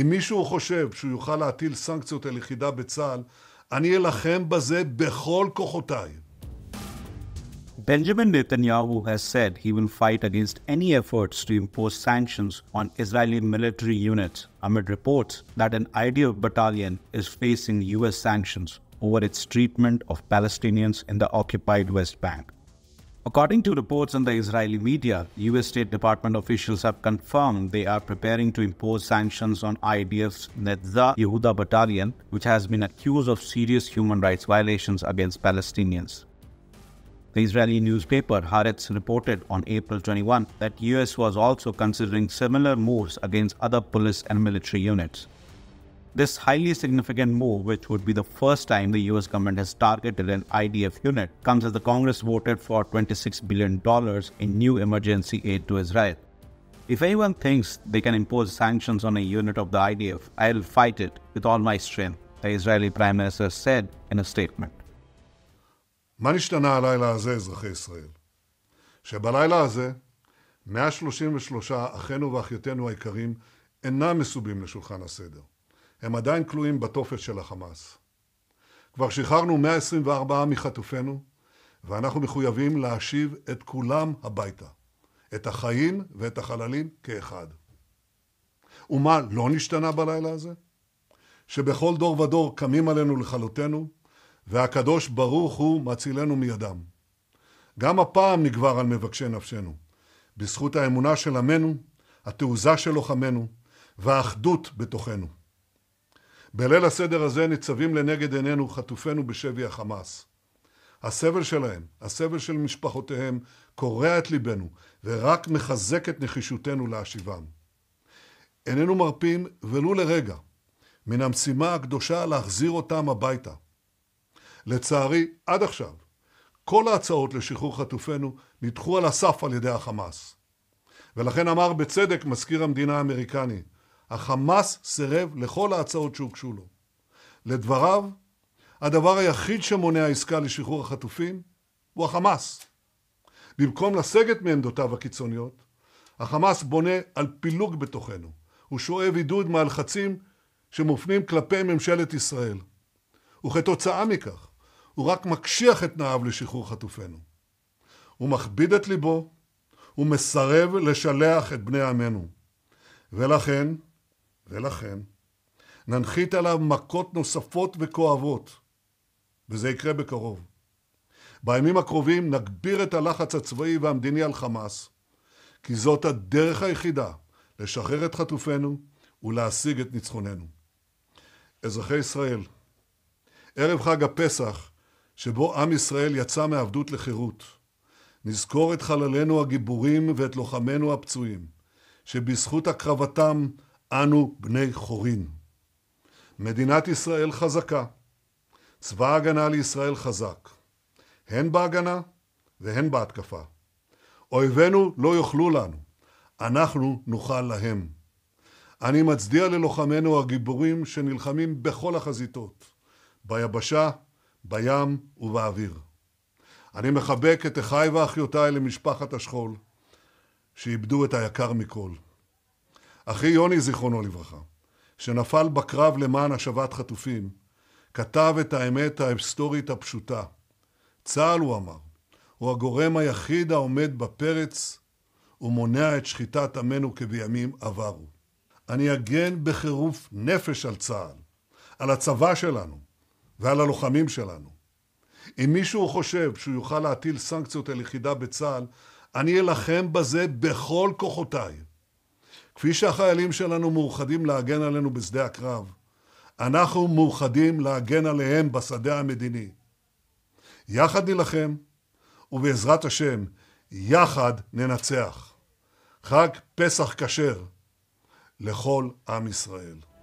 אם מישהו חושב שהוא יוכל להטיל סנקציות על יחידה בצה"ל, אני אלחם בזה בכל כוחותיי. Benjamin Netanyahu has said he will fight against any efforts to impose sanctions on Israeli military units amid reports that an IDF battalion is facing US sanctions over its treatment of Palestinians in the occupied West Bank. According to reports in the Israeli media, US State Department officials have confirmed they are preparing to impose sanctions on IDF's Netza Yehuda battalion, which has been accused of serious human rights violations against Palestinians. The Israeli newspaper Haaretz reported on April 21 that US was also considering similar moves against other police and military units. This highly significant move, which would be the first time the US government has targeted an IDF unit, comes as the Congress voted for $26 billion in new emergency aid to Israel. If anyone thinks they can impose sanctions on a unit of the IDF, I'll fight it with all my strength, the Israeli Prime Minister said in a statement. שבלילה הזה, 133 אחינו ואחיותינו היקרים אינם מסובים לשולחן הסדר. הם עדיין כלואים בתופת של החמאס. כבר שחררנו 124 מחטופינו, ואנחנו מחויבים להשיב את כולם הביתה, את החיים ואת החללים כאחד. ומה לא נשתנה בלילה הזה? שבכל דור ודור קמים עלינו לכלותנו, והקדוש ברוך הוא מצילנו מידם. גם הפעם נגבר על מבקשי נפשנו, בזכות האמונה של עמנו, התעוזה של לוחמינו, והאחדות בתוכנו. בליל הסדר הזה ניצבים לנגד עינינו חטופינו בשבי החמאס. הסבל שלהם, הסבל של משפחותיהם, קורע את ליבנו ורק מחזק את נחישותנו להשיבם. איננו מרפים ולו לרגע מן המשימה הקדושה להחזיר אותם הביתה. לצערי, עד עכשיו, כל ההצעות לשחרור חטופינו נדחו על הסף על ידי החמאס. ולכן אמר בצדק מזכיר המדינה האמריקני, החמאס סירב לכל ההצעות שהוגשו לו. לדבריו, הדבר היחיד שמונע עסקה לשחרור החטופים הוא החמאס. במקום לסגת מעמדותיו הקיצוניות, החמאס בונה על פילוג בתוכנו. הוא שואב עידוד מהלחצים שמופנים כלפי ממשלת ישראל. וכתוצאה מכך, הוא רק מקשיח את תנאיו לשחרור חטופינו. הוא מכביד את ליבו, הוא מסרב לשלח את בני עמנו. ולכן, ולכן, ננחית עליו מכות נוספות וכואבות, וזה יקרה בקרוב. בימים הקרובים נגביר את הלחץ הצבאי והמדיני על חמאס, כי זאת הדרך היחידה לשחרר את חטופינו ולהשיג את ניצחוננו. אזרחי ישראל, ערב חג הפסח, שבו עם ישראל יצא מעבדות לחירות, נזכור את חללינו הגיבורים ואת לוחמינו הפצועים, שבזכות הקרבתם אנו בני חורין. מדינת ישראל חזקה. צבא ההגנה לישראל חזק. הן בהגנה והן בהתקפה. אויבינו לא יאכלו לנו, אנחנו נוכל להם. אני מצדיע ללוחמינו הגיבורים שנלחמים בכל החזיתות, ביבשה, בים ובאוויר. אני מחבק את אחיי ואחיותיי למשפחת השכול, שאיבדו את היקר מכל. אחי יוני, זיכרונו לברכה, שנפל בקרב למען השבת חטופים, כתב את האמת ההיסטורית הפשוטה. צה"ל, הוא אמר, הוא הגורם היחיד העומד בפרץ ומונע את שחיטת עמנו כבימים עברו. אני אגן בחירוף נפש על צה"ל, על הצבא שלנו ועל הלוחמים שלנו. אם מישהו חושב שהוא יוכל להטיל סנקציות על יחידה בצה"ל, אני אלחם בזה בכל כוחותיי. כפי שהחיילים שלנו מאוחדים להגן עלינו בשדה הקרב, אנחנו מאוחדים להגן עליהם בשדה המדיני. יחד נילחם, ובעזרת השם, יחד ננצח. חג פסח כשר לכל עם ישראל.